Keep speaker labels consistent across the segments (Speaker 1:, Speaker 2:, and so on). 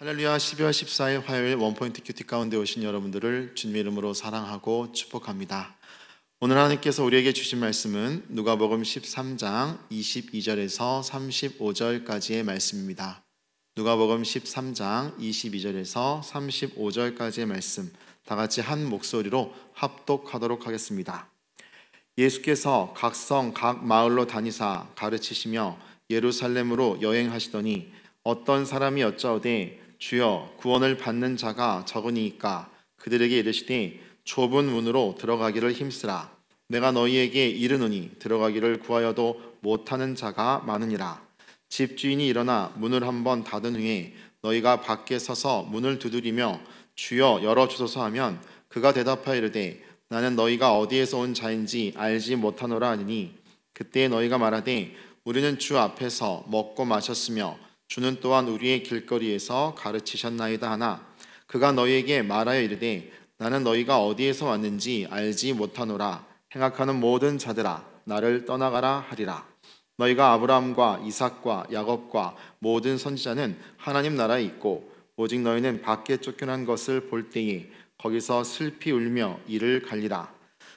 Speaker 1: 할렐루야 12월 14일 화요일 원포인트 큐티 가운데 오신 여러분들을 주님 이름으로 사랑하고 축복합니다. 오늘 하나님께서 우리에게 주신 말씀은 누가복음 13장 22절에서 35절까지의 말씀입니다. 누가복음 13장 22절에서 35절까지의 말씀 다 같이 한 목소리로 합독하도록 하겠습니다. 예수께서 각 성 각 마을로 다니사 가르치시며 예루살렘으로 여행하시더니 어떤 사람이 여짜오되 주여 구원을 받는 자가 적으니까 그들에게 이르시되 좁은 문으로 들어가기를 힘쓰라 내가 너희에게 이르노니 들어가기를 구하여도 못하는 자가 많으니라 집주인이 일어나 문을 한번 닫은 후에 너희가 밖에 서서 문을 두드리며 주여 열어 주소서 하면 그가 대답하여 이르되 나는 너희가 어디에서 온 자인지 알지 못하노라 하니 그때 너희가 말하되 우리는 주 앞에서 먹고 마셨으며 주는 또한 우리의 길거리에서 가르치셨나이다 하나 그가 너희에게 말하여 이르되 나는 너희가 어디에서 왔는지 알지 못하노라 행악하는 모든 자들아 나를 떠나가라 하리라 너희가 아브라함과 이삭과 야곱과 모든 선지자는 하나님 나라에 있고 오직 너희는 밖에 쫓겨난 것을 볼 때에 거기서 슬피 울며 이를 갈리라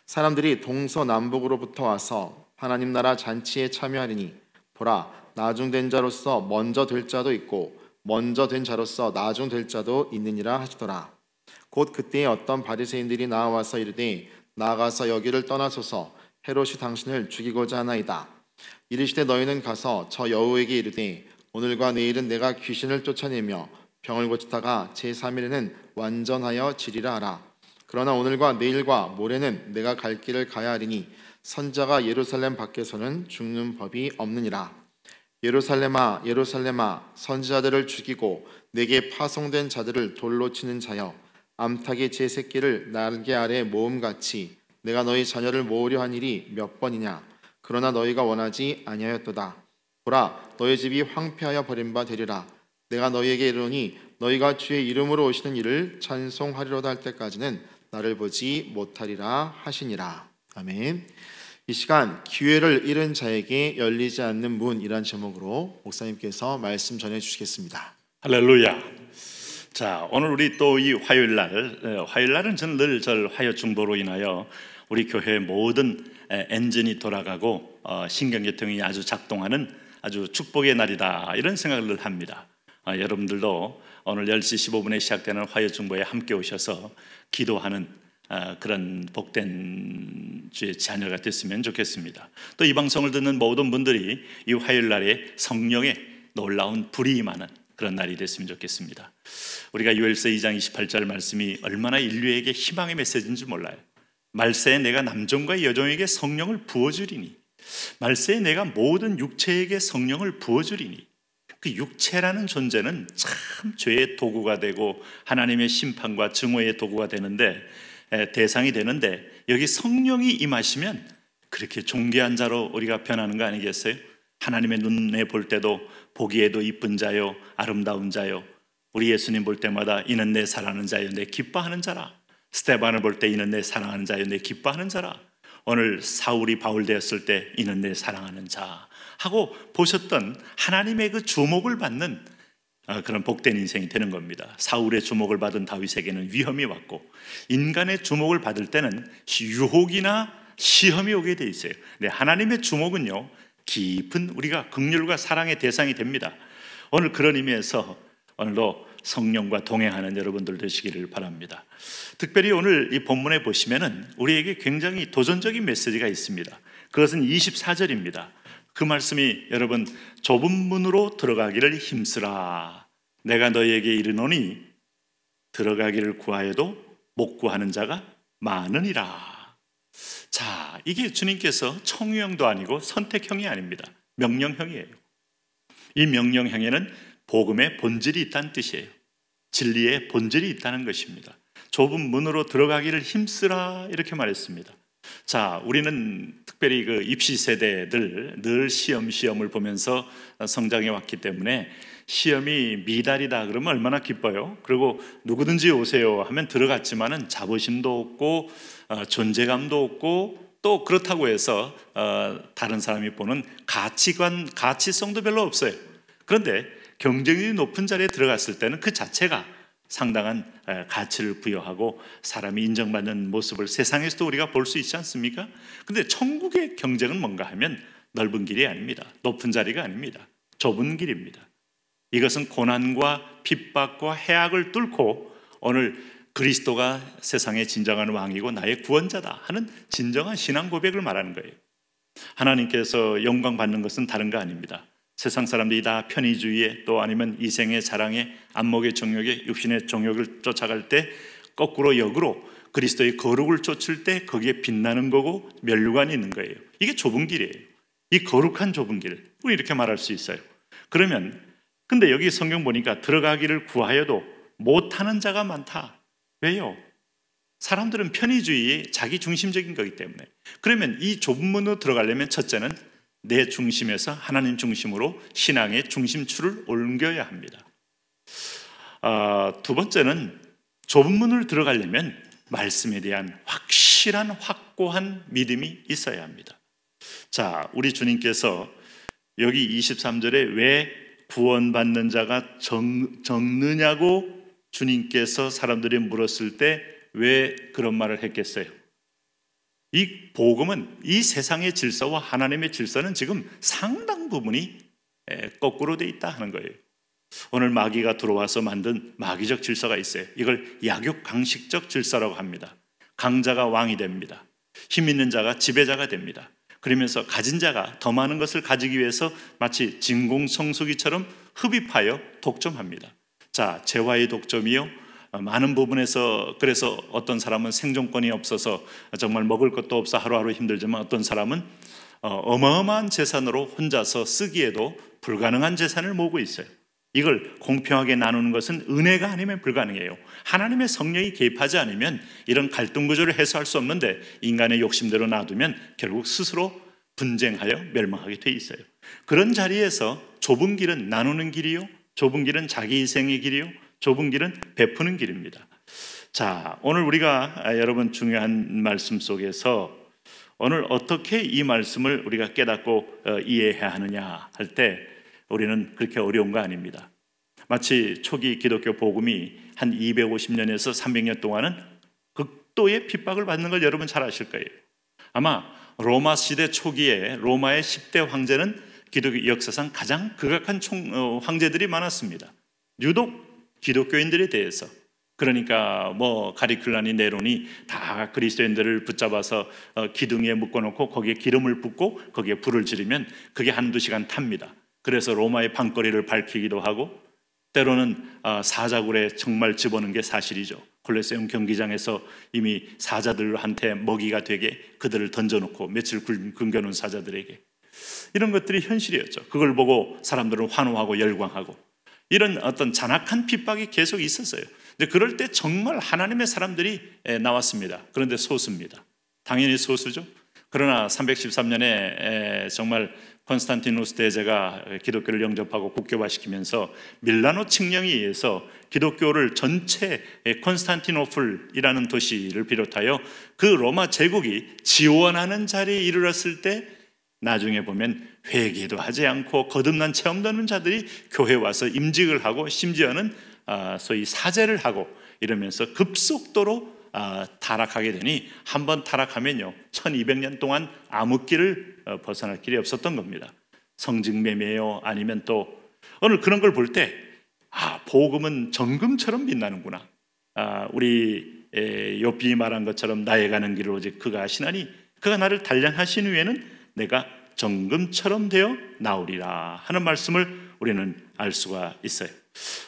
Speaker 1: 사람들이 동서남북으로부터 와서 하나님 나라 잔치에 참여하리니 보라 나중된 자로서 먼저 될 자도 있고 먼저 된 자로서 나중될 자도 있느니라 하시더라. 곧 그때에 어떤 바리새인들이 나와서 이르되 나가서 여기를 떠나소서 헤롯이 당신을 죽이고자 하나이다. 이르시되 너희는 가서 저 여우에게 이르되 오늘과 내일은 내가 귀신을 쫓아내며 병을 고치다가 제3일에는 완전하여 지리라 하라. 그러나 오늘과 내일과 모레는 내가 갈 길을 가야 하리니 선자가 예루살렘 밖에서는 죽는 법이 없느니라. 예루살렘아 예루살렘아 선지자들을 죽이고 내게 파송된 자들을 돌로 치는 자여 암탉의 제 새끼를 날개 아래 모음같이 내가 너희 자녀를 모으려 한 일이 몇 번이냐 그러나 너희가 원하지 아니하였도다 보라 너희 집이 황폐하여 버린 바 되리라 내가 너희에게 이르니 너희가 주의 이름으로 오시는 일을 찬송하리로다 할 때까지는 나를 보지 못하리라 하시니라 아멘 이 시간 기회를 잃은 자에게 열리지 않는 문이란 제목으로 목사님께서 말씀 전해 주시겠습니다.
Speaker 2: 할렐루야. 자, 오늘 우리 또 이 화요일 날 화요일 날은 저는 늘 절 화요 중보로 인하여 우리 교회 의 모든 엔진이 돌아가고 어, 신경계통이 아주 작동하는 아주 축복의 날이다 이런 생각을 합니다. 아, 여러분들도 오늘 10시 15분에 시작되는 화요 중보에 함께 오셔서 기도하는 아, 그런 복된 주의 자녀가 됐으면 좋겠습니다. 또 이 방송을 듣는 모든 분들이 이 화요일 날에 성령의 놀라운 불이 임하는 그런 날이 됐으면 좋겠습니다. 우리가 요엘서 2장 28절 말씀이 얼마나 인류에게 희망의 메시지인지 몰라요. 말세에 내가 남종과 여종에게 성령을 부어주리니 말세에 내가 모든 육체에게 성령을 부어주리니 그 육체라는 존재는 참 죄의 도구가 되고 하나님의 심판과 증오의 도구가 되는데 대상이 되는데 여기 성령이 임하시면 그렇게 존귀한 자로 우리가 변하는 거 아니겠어요? 하나님의 눈에 볼 때도 보기에도 이쁜 자요, 아름다운 자요. 우리 예수님 볼 때마다 이는 내 사랑하는 자요, 내 기뻐하는 자라. 스테반을 볼 때 이는 내 사랑하는 자요, 내 기뻐하는 자라. 오늘 사울이 바울 되었을 때 이는 내 사랑하는 자 하고 보셨던 하나님의 그 주목을 받는 아, 그런 복된 인생이 되는 겁니다. 사울의 주목을 받은 다윗에게는 위험이 왔고 인간의 주목을 받을 때는 유혹이나 시험이 오게 돼 있어요. 네, 하나님의 주목은요 깊은 우리가 극휼과 사랑의 대상이 됩니다. 오늘 그런 의미에서 오늘도 성령과 동행하는 여러분들 되시기를 바랍니다. 특별히 오늘 이 본문에 보시면은 우리에게 굉장히 도전적인 메시지가 있습니다. 그것은 24절입니다. 그 말씀이 여러분 좁은 문으로 들어가기를 힘쓰라 내가 너희에게 이르노니 들어가기를 구하여도 못 구하는 자가 많으니라. 자, 이게 주님께서 청유형도 아니고 선택형이 아닙니다. 명령형이에요. 이 명령형에는 복음의 본질이 있다는 뜻이에요. 진리의 본질이 있다는 것입니다. 좁은 문으로 들어가기를 힘쓰라 이렇게 말했습니다. 자, 우리는 특별히 그 입시 세대들 늘 시험 시험을 보면서 성장해 왔기 때문에 시험이 미달이다 그러면 얼마나 기뻐요. 그리고 누구든지 오세요 하면 들어갔지만은 자부심도 없고 어, 존재감도 없고 또 그렇다고 해서 어, 다른 사람이 보는 가치관 가치성도 별로 없어요. 그런데 경쟁률이 높은 자리에 들어갔을 때는 그 자체가 상당한 가치를 부여하고 사람이 인정받는 모습을 세상에서도 우리가 볼 수 있지 않습니까? 근데 천국의 경쟁은 뭔가 하면 넓은 길이 아닙니다. 높은 자리가 아닙니다. 좁은 길입니다. 이것은 고난과 핍박과 해악을 뚫고 오늘 그리스도가 세상의 진정한 왕이고 나의 구원자다 하는 진정한 신앙 고백을 말하는 거예요. 하나님께서 영광 받는 것은 다른 거 아닙니다. 세상 사람들이 다 편의주의에 또 아니면 이생의 자랑에 안목의 정욕에 육신의 정욕을 쫓아갈 때 거꾸로 역으로 그리스도의 거룩을 쫓을 때 거기에 빛나는 거고 멸류관이 있는 거예요. 이게 좁은 길이에요. 이 거룩한 좁은 길. 우리 이렇게 말할 수 있어요. 그러면 근데 여기 성경 보니까 들어가기를 구하여도 못하는 자가 많다. 왜요? 사람들은 편의주의에 자기 중심적인 거기 때문에. 그러면 이 좁은 문으로 들어가려면 첫째는 내 중심에서 하나님 중심으로 신앙의 중심추를 옮겨야 합니다. 아, 두 번째는 좁은 문을 들어가려면 말씀에 대한 확실한 확고한 믿음이 있어야 합니다. 자, 우리 주님께서 여기 23절에 왜 구원받는 자가 적, 적느냐고 주님께서 사람들이 물었을 때 왜 그런 말을 했겠어요? 이 복음은 이 세상의 질서와 하나님의 질서는 지금 상당 부분이 거꾸로 돼 있다 하는 거예요. 오늘 마귀가 들어와서 만든 마귀적 질서가 있어요. 이걸 약육강식적 질서라고 합니다. 강자가 왕이 됩니다. 힘 있는 자가 지배자가 됩니다. 그러면서 가진 자가 더 많은 것을 가지기 위해서 마치 진공성수기처럼 흡입하여 독점합니다. 자, 재화의 독점이요, 어, 많은 부분에서 그래서 어떤 사람은 생존권이 없어서 정말 먹을 것도 없어 하루하루 힘들지만 어떤 사람은 어, 어마어마한 재산으로 혼자서 쓰기에도 불가능한 재산을 모으고 있어요. 이걸 공평하게 나누는 것은 은혜가 아니면 불가능해요. 하나님의 성령이 개입하지 않으면 이런 갈등 구조를 해소할 수 없는데 인간의 욕심대로 놔두면 결국 스스로 분쟁하여 멸망하게 돼 있어요. 그런 자리에서 좁은 길은 나누는 길이요. 좁은 길은 자기 희생의 길이요. 좁은 길은 베푸는 길입니다. 자, 오늘 우리가 아, 여러분 중요한 말씀 속에서 오늘 어떻게 이 말씀을 우리가 깨닫고 어, 이해해야 하느냐 할 때 우리는 그렇게 어려운 거 아닙니다. 마치 초기 기독교 복음이 한 250년에서 300년 동안은 극도의 핍박을 받는 걸 여러분 잘 아실 거예요. 아마 로마 시대 초기에 로마의 10대 황제는 기독교 역사상 가장 극악한 어, 황제들이 많았습니다. 유독 기독교인들에 대해서 그러니까 뭐가리클라니 네론이 다 그리스도인들을 붙잡아서 어, 기둥에 묶어놓고 거기에 기름을 붓고 거기에 불을 지르면 그게 한두 시간 탑니다. 그래서 로마의 방거리를 밝히기도 하고 때로는 아, 사자굴에 정말 집어넣은 게 사실이죠. 콜레세움 경기장에서 이미 사자들한테 먹이가 되게 그들을 던져놓고 며칠 굶겨놓은 사자들에게 이런 것들이 현실이었죠. 그걸 보고 사람들은 환호하고 열광하고 이런 어떤 잔악한 핍박이 계속 있었어요. 근데 그럴 때 정말 하나님의 사람들이 나왔습니다. 그런데 소수입니다. 당연히 소수죠. 그러나 313년에 정말 콘스탄티누스 대제가 기독교를 영접하고 국교화시키면서 밀라노 측령에 의해서 기독교를 전체 콘스탄티노플이라는 도시를 비롯하여 그 로마 제국이 지원하는 자리에 이르렀을 때 나중에 보면 회개도 하지 않고 거듭난 체험도 없는 자들이 교회 와서 임직을 하고 심지어는 아, 소위 사제를 하고 이러면서 급속도로 아, 타락하게 되니 한 번 타락하면요 1200년 동안 아무 길을 어, 벗어날 길이 없었던 겁니다 성직매매요 아니면 또 오늘 그런 걸 볼 때 아, 복음은 정금처럼 빛나는구나 아, 우리 에, 요비 말한 것처럼 나에 가는 길을 오직 그가 하시나니 그가 나를 단련하신 후에는 내가 정금처럼 되어 나오리라 하는 말씀을 우리는 알 수가 있어요.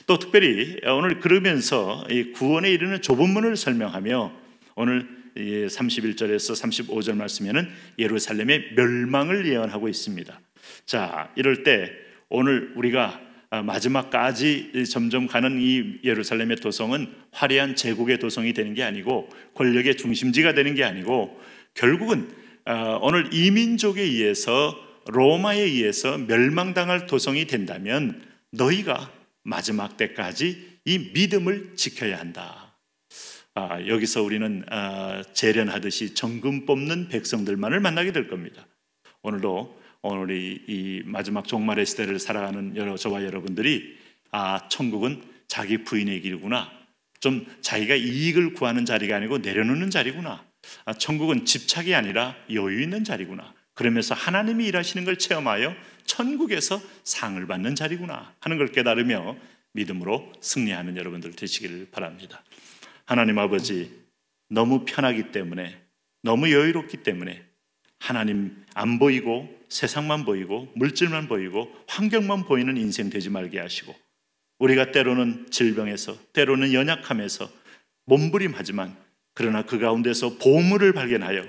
Speaker 2: 또 특별히 오늘 그러면서 구원에 이르는 좁은 문을 설명하며 오늘 31절에서 35절 말씀에는 예루살렘의 멸망을 예언하고 있습니다. 자, 이럴 때 오늘 우리가 마지막까지 점점 가는 이 예루살렘의 도성은 화려한 제국의 도성이 되는 게 아니고 권력의 중심지가 되는 게 아니고 결국은 어, 오늘 이민족에 의해서 로마에 의해서 멸망당할 도성이 된다면 너희가 마지막 때까지 이 믿음을 지켜야 한다. 아, 여기서 우리는 아, 재련하듯이 정금 뽑는 백성들만을 만나게 될 겁니다. 오늘도 오늘 이, 이 마지막 종말의 시대를 살아가는 여러 저와 여러분들이 아 천국은 자기 부인의 길이구나. 좀 자기가 이익을 구하는 자리가 아니고 내려놓는 자리구나. 아, 천국은 집착이 아니라 여유 있는 자리구나. 그러면서 하나님이 일하시는 걸 체험하여 천국에서 상을 받는 자리구나 하는 걸 깨달으며 믿음으로 승리하는 여러분들 되시기를 바랍니다. 하나님 아버지, 너무 편하기 때문에, 너무 여유롭기 때문에 하나님 안 보이고 세상만 보이고 물질만 보이고 환경만 보이는 인생 되지 말게 하시고 우리가 때로는 질병에서 때로는 연약함에서 몸부림하지만 그러나 그 가운데서 보물을 발견하여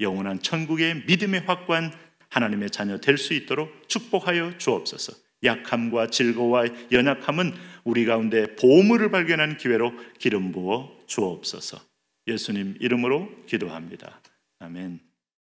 Speaker 2: 영원한 천국의 믿음의 확관 하나님의 자녀 될 수 있도록 축복하여 주옵소서. 약함과 즐거와 연약함은 우리 가운데 보물을 발견한 기회로 기름 부어 주옵소서. 예수님 이름으로 기도합니다. 아멘.